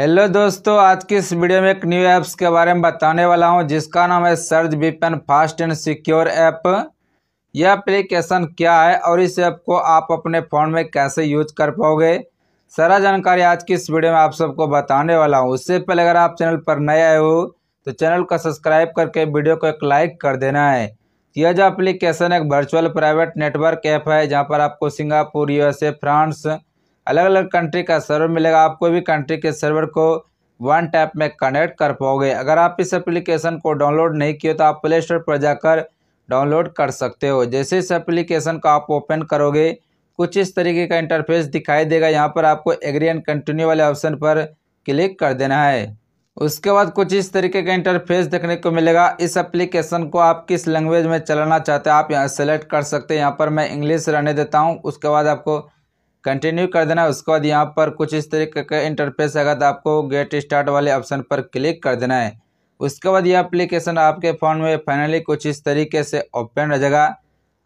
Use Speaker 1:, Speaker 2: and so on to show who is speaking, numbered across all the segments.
Speaker 1: hello दोस्तों आज की इस वीडियो में एक न्यू ऐप्स के बारे में बताने वाला हूं जिसका नाम है search VPN fast and secure app यह एप्लीकेशन क्या है और इस ऐप को आप अपने फ़ोन में कैसे यूज कर पाओगे सारा जानकारी आज की इस वीडियो में आप सबको बताने वाला हूं उससे पहले अगर आप चैनल पर नए आए हो तो चैनल को सब्सक्राइब करके वीडियो को एक लाइक कर देना है यह जो एप्लीकेशन एक वर्चुअल प्राइवेट नेटवर्क ऐप है जहाँ पर आपको सिंगापुर यूएसए फ्रांस अलग अलग कंट्री का सर्वर मिलेगा आप कोई भी कंट्री के सर्वर को वन टैप में कनेक्ट कर पाओगे अगर आप इस एप्लीकेशन को डाउनलोड नहीं किए तो आप प्ले स्टोर पर जाकर डाउनलोड कर सकते हो जैसे इस एप्लीकेशन को आप ओपन करोगे कुछ इस तरीके का इंटरफेस दिखाई देगा यहाँ पर आपको एग्री एंड कंटिन्यू वाले ऑप्शन पर क्लिक कर देना है उसके बाद कुछ इस तरीके का इंटरफेस देखने को मिलेगा इस एप्लीकेशन को आप किस लैंग्वेज में चलाना चाहते हैं आप यहाँ सेलेक्ट कर सकते हैं यहाँ पर मैं इंग्लिश रहने देता हूँ उसके बाद आपको कंटिन्यू कर देना उसके बाद यहाँ पर कुछ इस तरीके का इंटरफेस आएगा तो आपको गेट स्टार्ट वाले ऑप्शन पर क्लिक कर देना है उसके बाद यह एप्लीकेशन आपके फ़ोन में फाइनली कुछ इस तरीके से ओपन रह जाएगा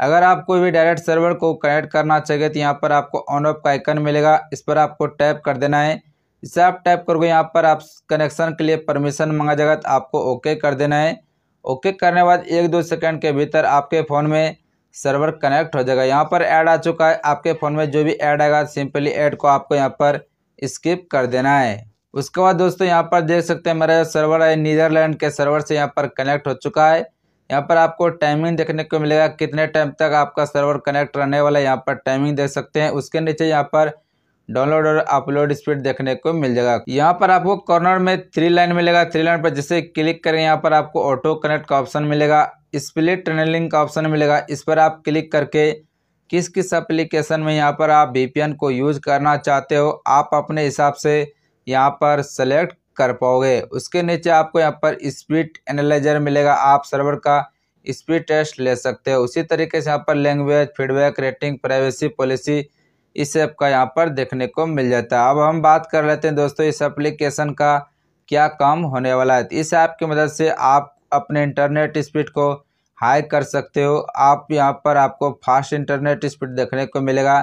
Speaker 1: अगर आप कोई भी डायरेक्ट सर्वर को कनेक्ट करना चाहिए तो यहाँ पर आपको ऑन ऑफ का आइकन मिलेगा इस पर आपको टैप कर देना है इसे आप टैप करोगे यहाँ पर आप कनेक्शन के लिए परमिशन मांगा जाएगा तो आपको ओके कर देना है ओके करने के बाद एक दो सेकेंड के भीतर आपके फ़ोन में सर्वर कनेक्ट हो जाएगा यहाँ पर ऐड आ चुका है आपके फ़ोन में जो भी ऐड आएगा सिंपली ऐड को आपको यहाँ पर स्किप कर देना है उसके बाद दोस्तों यहाँ पर देख सकते हैं मेरा जो सर्वर है नीदरलैंड के सर्वर से यहाँ पर कनेक्ट हो चुका है यहाँ पर आपको टाइमिंग देखने को मिलेगा कितने टाइम तक आपका सर्वर कनेक्ट रहने वाला है यहाँ पर टाइमिंग देख सकते हैं उसके नीचे यहाँ पर डाउनलोड और अपलोड स्पीड देखने को मिल जाएगा यहाँ पर आपको कॉर्नर में थ्री लाइन मिलेगा थ्री लाइन पर जैसे क्लिक करें यहाँ पर आपको ऑटो कनेक्ट का ऑप्शन मिलेगा स्प्लिट टनलिंग का ऑप्शन मिलेगा इस पर आप क्लिक करके किस किस एप्लीकेशन में यहाँ पर आप वी को यूज़ करना चाहते हो आप अपने हिसाब से यहाँ पर सेलेक्ट कर पाओगे उसके नीचे आपको यहाँ पर स्पीड एनालाइजर मिलेगा आप सर्वर का स्पीड टेस्ट ले सकते हो उसी तरीके से यहाँ पर language feedback rating privacy policy इस ऐप का यहाँ पर देखने को मिल जाता है अब हम बात कर लेते हैं दोस्तों इस एप्लीकेशन का क्या काम होने वाला है इस ऐप की मदद से आप अपने इंटरनेट स्पीड को हाई कर सकते हो आप यहाँ पर आपको फास्ट इंटरनेट स्पीड देखने को मिलेगा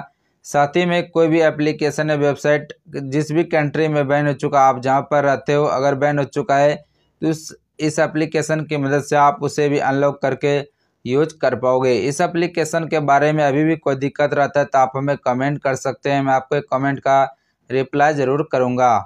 Speaker 1: साथ ही में कोई भी एप्लीकेशन या वेबसाइट जिस भी कंट्री में बैन हो चुका आप जहाँ पर रहते हो अगर बैन हो चुका है तो इस एप्लीकेशन की मदद से आप उसे भी अनलॉक करके यूज कर पाओगे इस एप्लीकेशन के बारे में अभी भी कोई दिक्कत रहता है तो आप हमें कमेंट कर सकते हैं मैं आपको एक कमेंट का रिप्लाई ज़रूर करूँगा